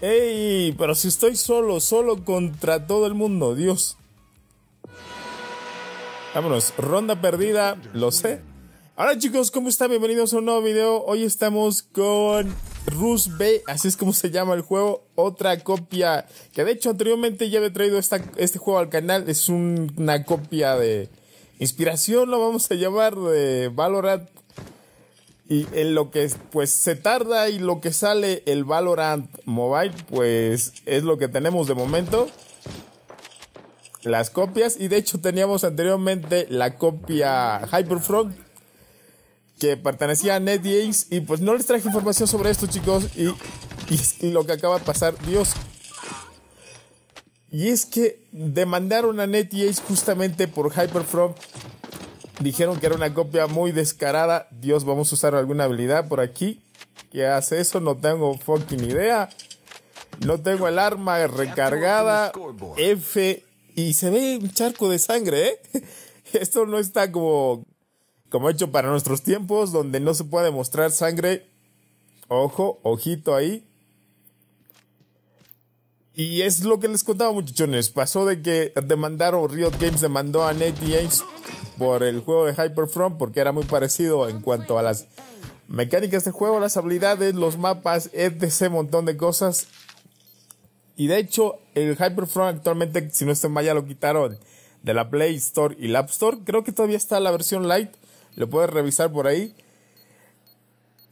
¡Ey! Pero si estoy solo, solo contra todo el mundo, Dios. Vámonos, ronda perdida, lo sé. Hola chicos, ¿cómo están? Bienvenidos a un nuevo video. Hoy estamos con Rus B, así es como se llama el juego. Otra copia, que de hecho anteriormente ya he traído este juego al canal. Es una copia de, inspiración, lo vamos a llamar, de Valorant. Y en lo que pues se tarda y lo que sale el Valorant Mobile, pues es lo que tenemos de momento. Las copias. Y de hecho teníamos anteriormente la copia Hyperfront Que pertenecía a NetEase. Y pues no les traje información sobre esto, chicos. Y, y lo que acaba de pasar. Dios, y es que demandaron a NetEase justamente por Hyperfrom. Dijeron que era una copia muy descarada. Dios, vamos a usar alguna habilidad por aquí. ¿Qué hace eso? No tengo fucking idea. No tengo el arma recargada. F. Y se ve un charco de sangre, ¿eh? Esto no está como, como hecho para nuestros tiempos, donde no se puede mostrar sangre. Ojo, ojito ahí. Y es lo que les contaba, muchachones. Pasó de que demandaron, Riot Games demandó a Nate por el juego de Hyperfront porque era muy parecido en cuanto a las mecánicas de juego, las habilidades, los mapas, etc. montón de cosas. Y de hecho, el Hyperfront actualmente, si no estoy mal, ya lo quitaron de la Play Store y la App Store. Creo que todavía está la versión Lite. Lo puedes revisar por ahí.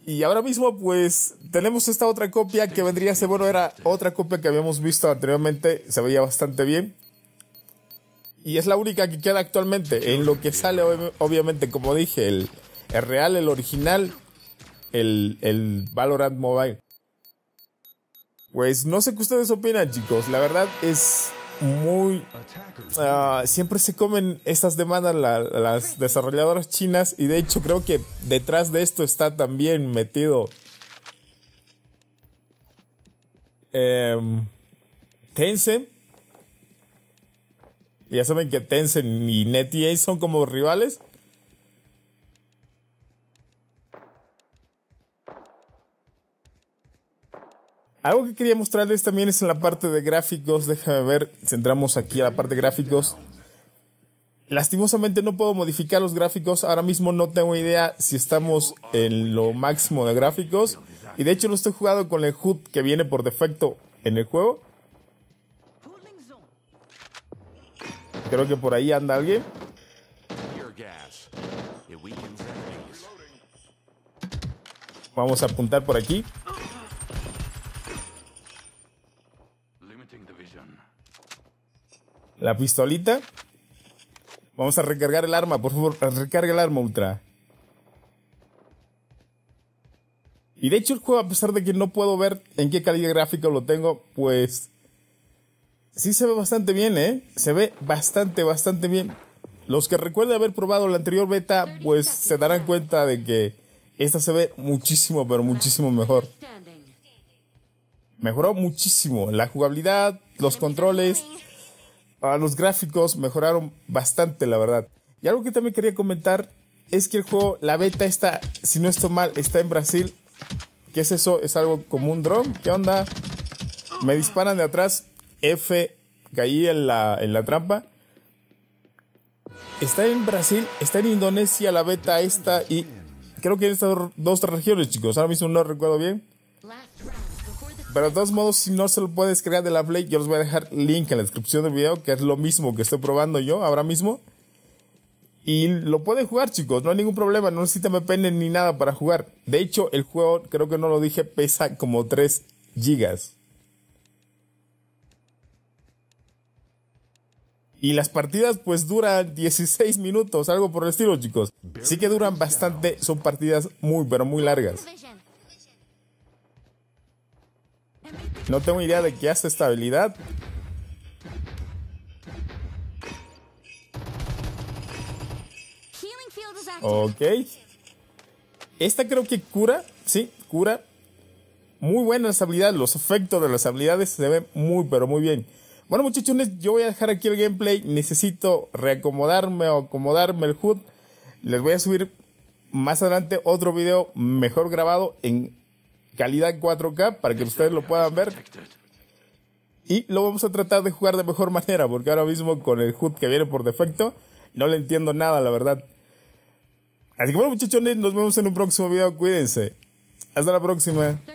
Y ahora mismo, pues, tenemos esta otra copia que vendría a ser, bueno, era otra copia que habíamos visto anteriormente, se veía bastante bien. Y es la única que queda actualmente, en lo que sale, obviamente, como dije, el, real, el original, el, el Valorant Mobile. Pues no sé qué ustedes opinan, chicos. La verdad es muy... Ah, siempre se comen estas demandas las desarrolladoras chinas y de hecho creo que detrás de esto está también metido em, Tencent. Ya saben que Tencent y NetEase son como rivales. Algo que quería mostrarles también es en la parte de gráficos. Déjame ver, centramos aquí a la parte de gráficos. Lastimosamente no puedo modificar los gráficos. Ahora mismo no tengo idea si estamos en lo máximo de gráficos. Y de hecho no estoy jugando con el HUD que viene por defecto en el juego. Creo que por ahí anda alguien. Vamos a apuntar por aquí. La pistolita. Vamos a recargar el arma, por favor. Recarga el arma, Ultra. Y de hecho el juego, a pesar de que no puedo ver en qué calidad gráfica lo tengo, pues... Sí se ve bastante bien, ¿eh? Se ve bastante, bastante bien. Los que recuerden haber probado la anterior beta, pues se darán cuenta de que esta se ve muchísimo, pero muchísimo mejor mejoró muchísimo. La jugabilidad, los controles, los gráficos mejoraron bastante, la verdad. Y algo que también quería comentar es que el juego, la beta está, si no estoy mal, está en Brasil. ¿Qué es eso? ¿Es algo como un dron? ¿Qué onda? Me disparan de atrás. F, caí en la, en la trampa. Está en Brasil, está en Indonesia la beta esta y creo que en estas dos regiones, chicos. Ahora mismo no recuerdo bien. Pero de todos modos, si no se lo puedes crear de la Play, yo les voy a dejar link en la descripción del video, que es lo mismo que estoy probando yo ahora mismo. Y lo pueden jugar, chicos, no hay ningún problema, no necesitan VPN ni nada para jugar. De hecho, el juego, creo que no lo dije, pesa como 3 gigas. Y las partidas pues duran 16 minutos, algo por el estilo, chicos. Sí que duran bastante, son partidas muy, pero muy largas. No tengo idea de qué hace esta habilidad. Ok. Esta creo que cura. Sí, cura. Muy buena esta habilidad. Los efectos de las habilidades se ven muy, pero muy bien. Bueno, muchachones yo voy a dejar aquí el gameplay. Necesito reacomodarme o acomodarme el HUD. Les voy a subir más adelante otro video mejor grabado en calidad 4K para que ustedes lo puedan ver. Y lo vamos a tratar de jugar de mejor manera, porque ahora mismo con el HUD que viene por defecto, no le entiendo nada, la verdad. Así que bueno, muchachones, nos vemos en un próximo video. Cuídense. Hasta la próxima.